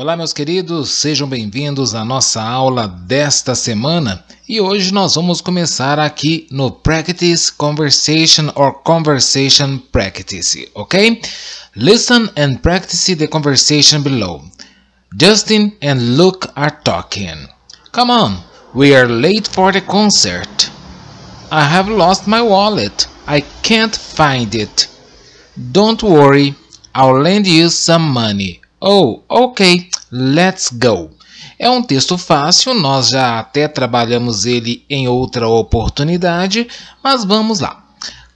Olá, meus queridos, sejam bem-vindos à nossa aula desta semana e hoje nós vamos começar aqui no Practice Conversation or Conversation Practice, ok? Listen and practice the conversation below. Justin and Luke are talking. Come on, we are late for the concert. I have lost my wallet. I can't find it. Don't worry, I'll lend you some money. Oh, ok, let's go. É um texto fácil, nós já até trabalhamos ele em outra oportunidade, mas vamos lá.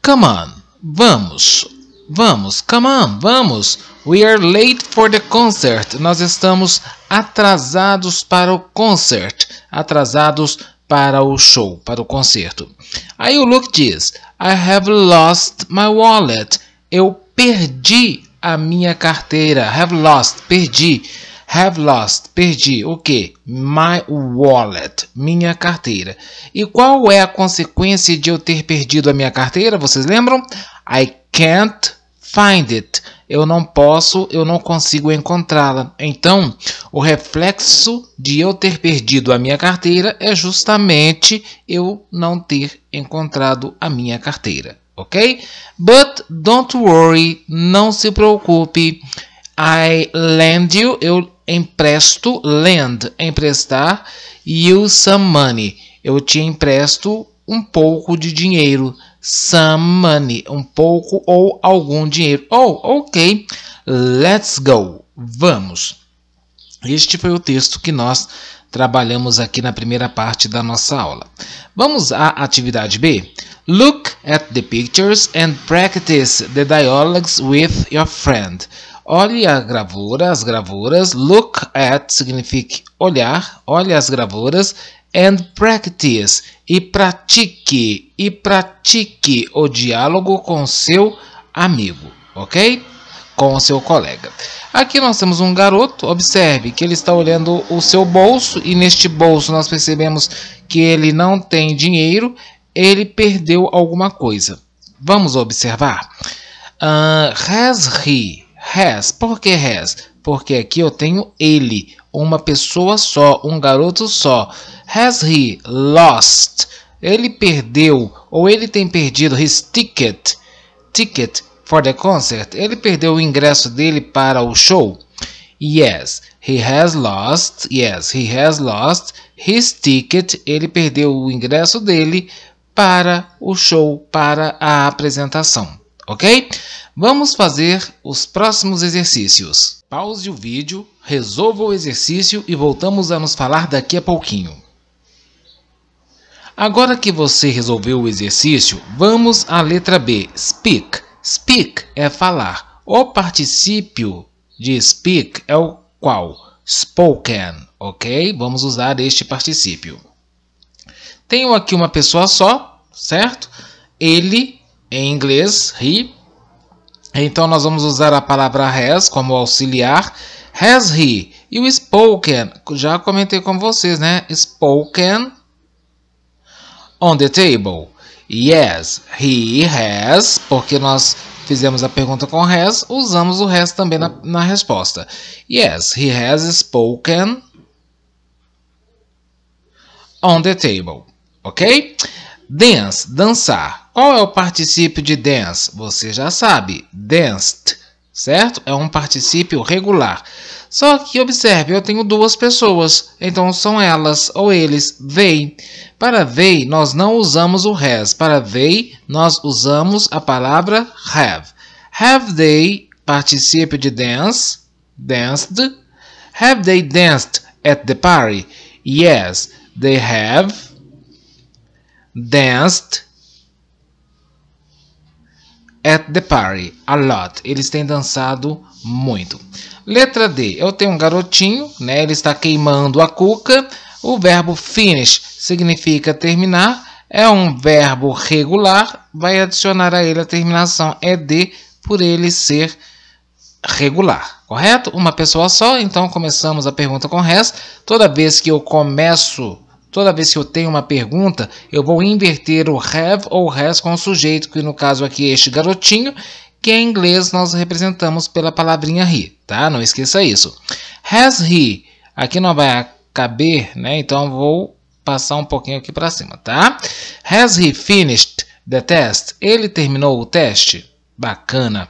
Come on, vamos, vamos, come on, vamos. We are late for the concert. Nós estamos atrasados para o concert, atrasados para o show, para o concerto. Aí o Luke diz: I have lost my wallet. Eu perdi a minha carteira. Have lost, perdi. Have lost, perdi. O que? My wallet, minha carteira. E qual é a consequência de eu ter perdido a minha carteira? Vocês lembram? I can't find it. Eu não posso, eu não consigo encontrá-la. Então, o reflexo de eu ter perdido a minha carteira é justamente eu não ter encontrado a minha carteira ok? But don't worry, não se preocupe. I lend you, eu empresto, lend, emprestar, you some money, eu te empresto um pouco de dinheiro. Some money, um pouco ou algum dinheiro. Oh, ok, let's go, vamos. Este foi o texto que nós trabalhamos aqui na primeira parte da nossa aula. Vamos à atividade B. Look at the pictures and practice the dialogues with your friend. Olhe a gravura, as gravuras. Look at significa olhar. Olhe as gravuras. And practice. E pratique. E pratique o diálogo com seu amigo. Ok? com o seu colega. Aqui nós temos um garoto, observe que ele está olhando o seu bolso e neste bolso nós percebemos que ele não tem dinheiro, ele perdeu alguma coisa. Vamos observar. Uh, has he? Has. Por que has? Porque aqui eu tenho ele, uma pessoa só, um garoto só. Has he lost? Ele perdeu ou ele tem perdido his ticket. Ticket for the concert? Ele perdeu o ingresso dele para o show? Yes, he has lost. Yes, he has lost his ticket. Ele perdeu o ingresso dele para o show, para a apresentação, ok? Vamos fazer os próximos exercícios. Pause o vídeo, resolva o exercício e voltamos a nos falar daqui a pouquinho. Agora que você resolveu o exercício, vamos à letra B, speak. Speak é falar. O particípio de speak é o qual? Spoken, ok? Vamos usar este particípio. Tenho aqui uma pessoa só, certo? Ele, em inglês, he. Então, nós vamos usar a palavra has como auxiliar. Has he. E o spoken, já comentei com vocês, né? Spoken on the table. Yes, he has, porque nós fizemos a pergunta com has, usamos o has também na, na resposta. Yes, he has spoken on the table. Ok? Dance, dançar. Qual é o particípio de dance? Você já sabe, danced, certo? É um particípio regular. Só que observe, eu tenho duas pessoas, então são elas ou eles, they. Para they, nós não usamos o has. Para they, nós usamos a palavra have. Have they, particípio de dance, danced. Have they danced at the party? Yes, they have danced At the Party, a lot. Eles têm dançado muito. Letra D. Eu tenho um garotinho, né? Ele está queimando a cuca. O verbo finish significa terminar. É um verbo regular. Vai adicionar a ele a terminação é ed por ele ser regular, correto? Uma pessoa só. Então começamos a pergunta com rest. Toda vez que eu começo Toda vez que eu tenho uma pergunta, eu vou inverter o have ou has com o sujeito, que no caso aqui é este garotinho, que em inglês nós representamos pela palavrinha he, tá? Não esqueça isso. Has he, aqui não vai caber, né? Então vou passar um pouquinho aqui para cima, tá? Has he finished the test? Ele terminou o teste? Bacana.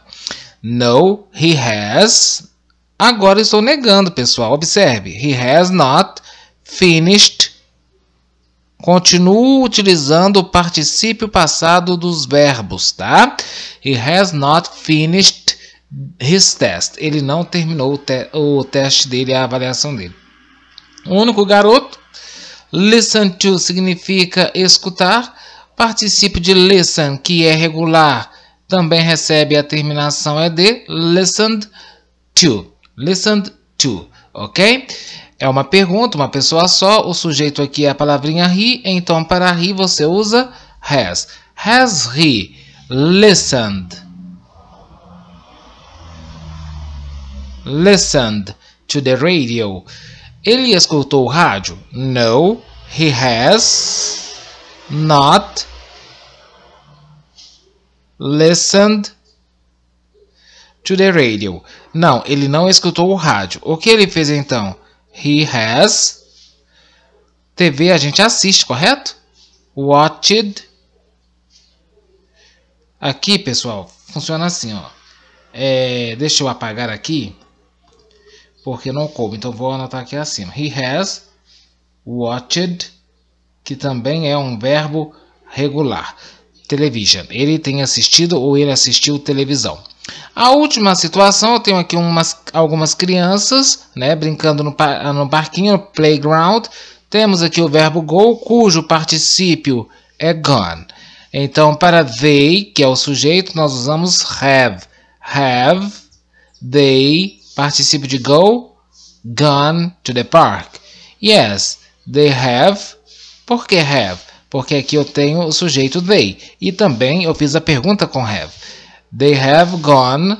No, he has. Agora estou negando, pessoal. Observe. He has not finished Continuo utilizando o particípio passado dos verbos, tá? He has not finished his test. Ele não terminou o, te o teste dele, a avaliação dele. O único garoto. Listen to significa escutar. Particípio de listen, que é regular, também recebe a terminação é ed. Listened to. Listened to. Ok? É uma pergunta, uma pessoa só. O sujeito aqui é a palavrinha he, então para he você usa has. Has he listened? Listened to the radio. Ele escutou o rádio? No, he has not listened to the radio. Não, ele não escutou o rádio. O que ele fez então? He has. TV a gente assiste, correto? Watched. Aqui, pessoal, funciona assim, ó. É, deixa eu apagar aqui, porque não coube. Então, vou anotar aqui acima. He has watched, que também é um verbo regular television. Ele tem assistido ou ele assistiu televisão. A última situação, eu tenho aqui umas, algumas crianças né, brincando no, no parquinho, no playground. Temos aqui o verbo go, cujo particípio é gone. Então, para they, que é o sujeito, nós usamos have. Have, they, particípio de go, gone to the park. Yes, they have. Por que have? porque aqui eu tenho o sujeito they. E também eu fiz a pergunta com have. They have gone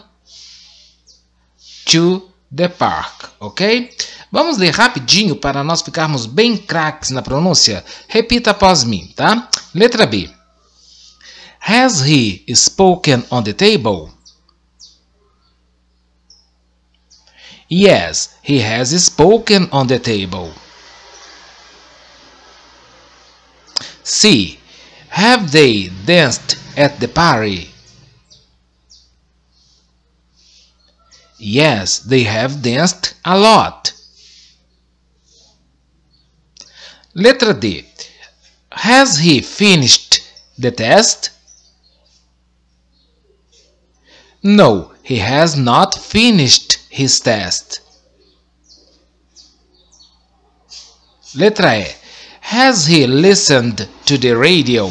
to the park, ok? Vamos ler rapidinho para nós ficarmos bem craques na pronúncia? Repita após mim, tá? Letra B. Has he spoken on the table? Yes, he has spoken on the table. See, have they danced at the party? Yes, they have danced a lot. Letra D. Has he finished the test? No, he has not finished his test. Letra E. Has he listened to the radio?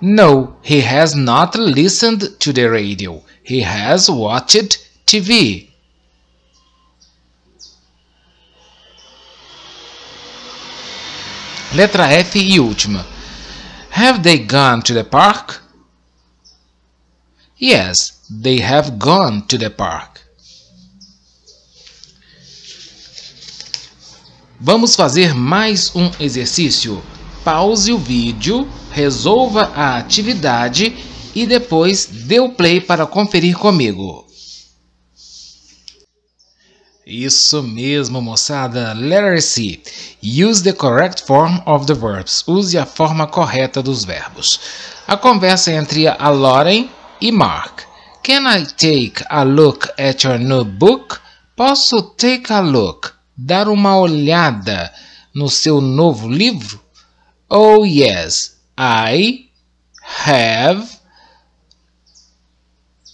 No, he has not listened to the radio. He has watched TV. Letra F e última. Have they gone to the park? Yes, they have gone to the park. Vamos fazer mais um exercício. Pause o vídeo, resolva a atividade e depois dê o play para conferir comigo. Isso mesmo, moçada. Letter C. Use the correct form of the verbs. Use a forma correta dos verbos. A conversa entre a Lauren e Mark. Can I take a look at your new book? Posso take a look? dar uma olhada no seu novo livro? Oh, yes, I have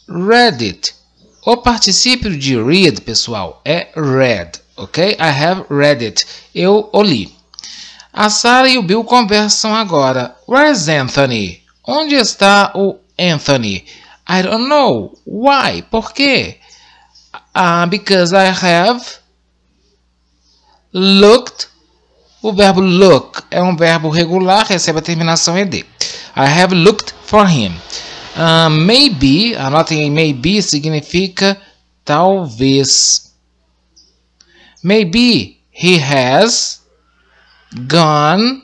read it. O particípio de read, pessoal, é read, ok? I have read it. Eu o li. A Sarah e o Bill conversam agora. Where's Anthony? Onde está o Anthony? I don't know. Why? Por quê? Uh, because I have Looked. O verbo look é um verbo regular, recebe a terminação ed. I have looked for him. Uh, maybe, anotem aí, maybe significa talvez. Maybe he has gone,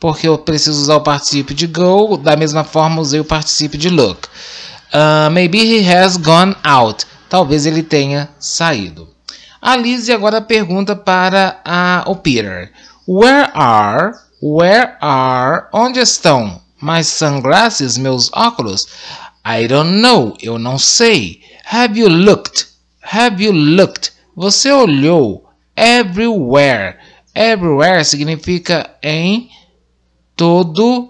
porque eu preciso usar o participio de go, da mesma forma usei o participio de look. Uh, maybe he has gone out. Talvez ele tenha saído. A Lizzie agora pergunta para a, o Peter: Where are? Where are? Onde estão? My sunglasses, meus óculos. I don't know, eu não sei. Have you looked? Have you looked? Você olhou. Everywhere. Everywhere significa em todo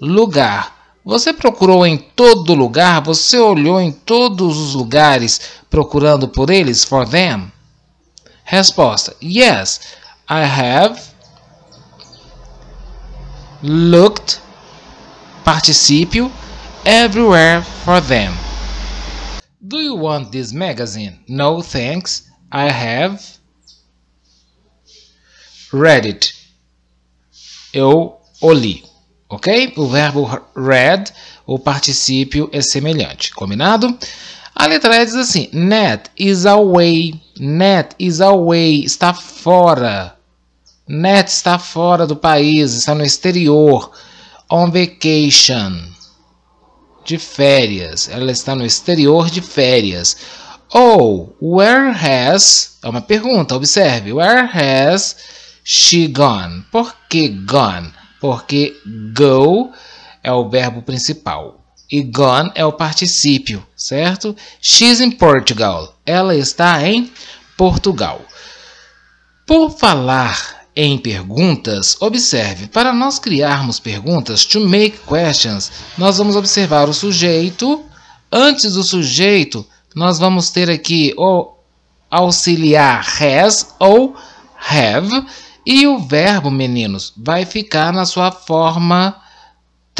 lugar. Você procurou em todo lugar, você olhou em todos os lugares procurando por eles, for them. Resposta: Yes, I have looked participio everywhere for them. Do you want this magazine? No, thanks. I have read it. Eu olhei, li. Ok? O verbo read, o particípio é semelhante. Combinado? A letra E diz assim: Net is away. Net is away. Está fora. Net está fora do país, está no exterior. On vacation. De férias. Ela está no exterior de férias. Ou, oh, where has. É uma pergunta, observe. Where has she gone? Por que gone? Porque go é o verbo principal. E gone é o particípio, certo? She's in Portugal. Ela está em Portugal. Por falar em perguntas, observe, para nós criarmos perguntas, to make questions, nós vamos observar o sujeito. Antes do sujeito, nós vamos ter aqui o auxiliar has ou have. E o verbo, meninos, vai ficar na sua forma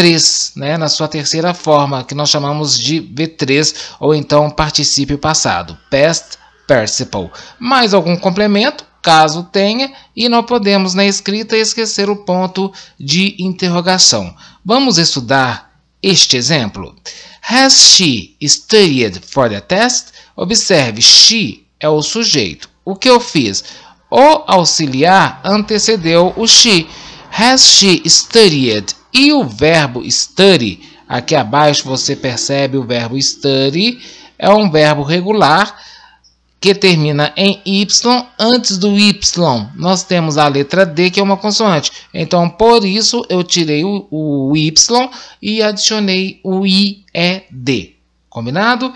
3, né, na sua terceira forma, que nós chamamos de V3 ou então particípio passado, past participle. Mais algum complemento? caso tenha, e não podemos na escrita esquecer o ponto de interrogação. Vamos estudar este exemplo. Has she studied for the test? Observe, she é o sujeito. O que eu fiz? O auxiliar antecedeu o she. Has she studied e o verbo study, aqui abaixo você percebe o verbo study, é um verbo regular que termina em Y. Antes do Y, nós temos a letra D, que é uma consoante. Então, por isso, eu tirei o, o Y e adicionei o I, E, D. Combinado?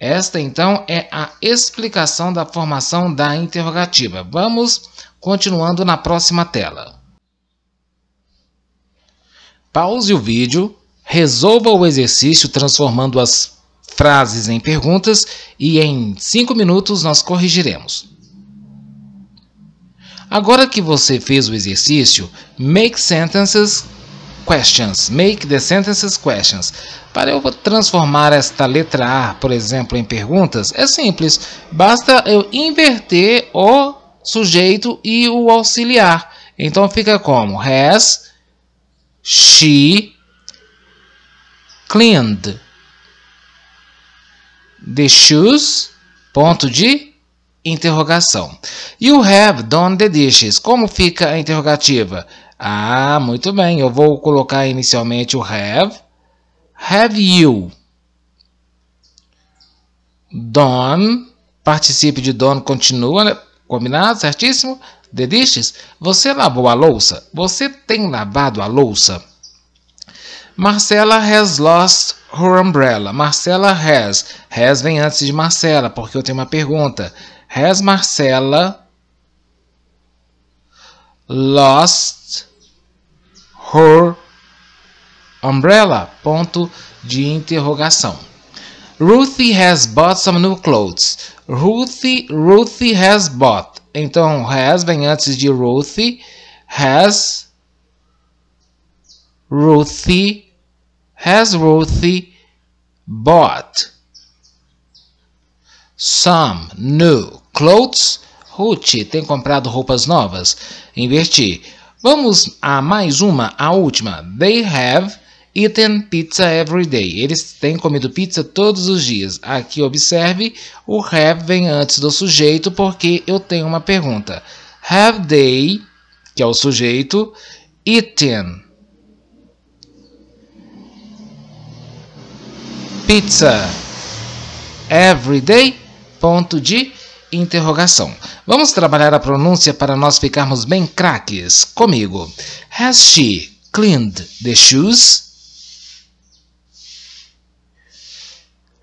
Esta, então, é a explicação da formação da interrogativa. Vamos continuando na próxima tela. Pause o vídeo, resolva o exercício transformando as frases em perguntas e em 5 minutos nós corrigiremos. Agora que você fez o exercício, make sentences questions, make the sentences questions. Para eu transformar esta letra A, por exemplo, em perguntas, é simples. Basta eu inverter o sujeito e o auxiliar. Então fica como has She cleaned the shoes. Ponto de interrogação. You have done the dishes. Como fica a interrogativa? Ah, muito bem. Eu vou colocar inicialmente o have. Have you done? Participe de done continua, né? combinado, certíssimo? Dedistes, você lavou a louça? Você tem lavado a louça? Marcela has lost her umbrella. Marcela has. Has vem antes de Marcela, porque eu tenho uma pergunta. Has Marcela lost her umbrella? Ponto de interrogação. Ruthie has bought some new clothes. Ruthie, Ruthie has bought. Então, has vem antes de Ruthie. Has Ruthie has Ruthie bought some new clothes? Ruth tem comprado roupas novas. Inverti. Vamos a mais uma, a última. They have Eaten Pizza Every Day. Eles têm comido pizza todos os dias. Aqui observe, o have vem antes do sujeito porque eu tenho uma pergunta. Have they, que é o sujeito, eaten pizza every day? Ponto de interrogação. Vamos trabalhar a pronúncia para nós ficarmos bem craques. Comigo. Has she cleaned the shoes?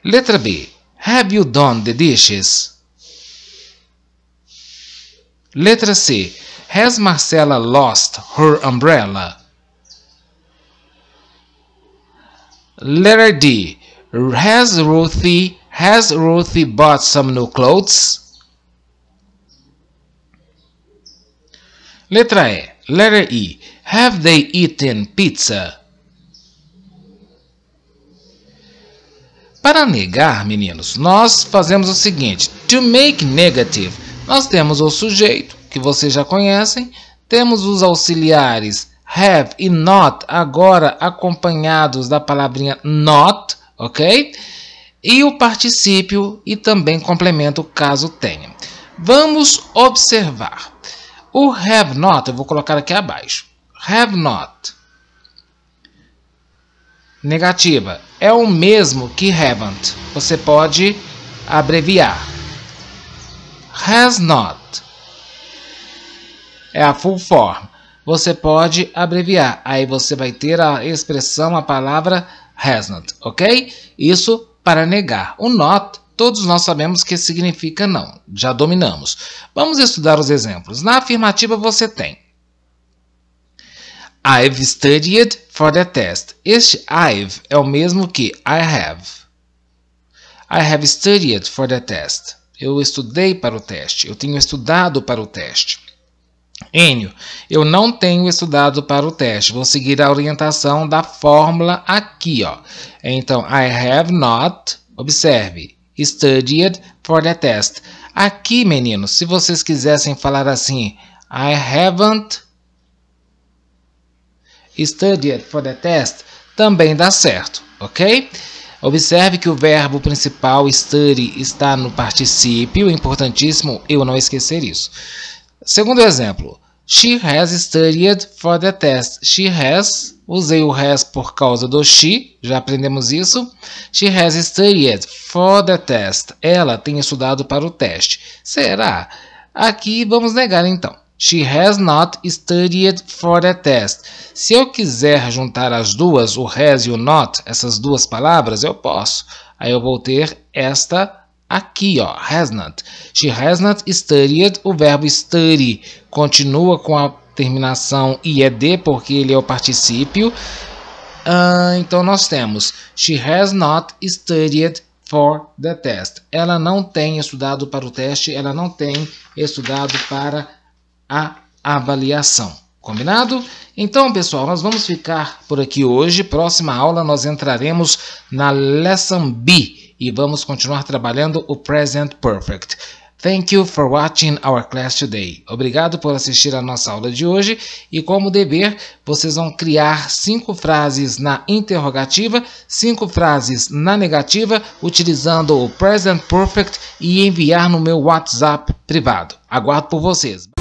Letter B. Have you done the dishes? Letter C. Has Marcela lost her umbrella? Letter D. Has Ruthie has Ruthie bought some new clothes? Letra E. Letter E. Have they eaten pizza? Para negar, meninos, nós fazemos o seguinte: to make negative, nós temos o sujeito, que vocês já conhecem, temos os auxiliares have e not, agora acompanhados da palavrinha not, ok? E o particípio e também complemento caso tenha. Vamos observar. O have not, eu vou colocar aqui abaixo. Have not negativa é o mesmo que haven't. Você pode abreviar. Has not é a full form. Você pode abreviar. Aí você vai ter a expressão, a palavra has not, ok? Isso para negar. O not, todos nós sabemos que significa não. Já dominamos. Vamos estudar os exemplos. Na afirmativa você tem I've studied for the test. Este I've é o mesmo que I have. I have studied for the test. Eu estudei para o teste. Eu tenho estudado para o teste. Enio, eu não tenho estudado para o teste. Vou seguir a orientação da fórmula aqui, ó. Então, I have not, observe, studied for the test. Aqui, meninos, se vocês quisessem falar assim, I haven't studied for the test também dá certo, ok? Observe que o verbo principal study está no particípio, importantíssimo eu não esquecer isso. Segundo exemplo, she has studied for the test. She has, usei o has por causa do she, já aprendemos isso. She has studied for the test. Ela tem estudado para o teste. Será? Aqui vamos negar então. She has not studied for a test. Se eu quiser juntar as duas, o has e o not, essas duas palavras, eu posso. Aí eu vou ter esta aqui, ó, has not. She has not studied. O verbo study continua com a terminação ied, porque ele é o particípio. Uh, então, nós temos She has not studied for the test. Ela não tem estudado para o teste, ela não tem estudado para a avaliação. Combinado? Então, pessoal, nós vamos ficar por aqui hoje. Próxima aula nós entraremos na Lesson B e vamos continuar trabalhando o Present Perfect. Thank you for watching our class today. Obrigado por assistir a nossa aula de hoje e como dever, vocês vão criar cinco frases na interrogativa, cinco frases na negativa, utilizando o present perfect e enviar no meu WhatsApp privado. Aguardo por vocês.